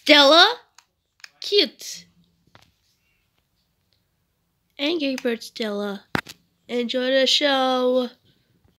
Stella Kit. Angry Bird Stella. Enjoy the show.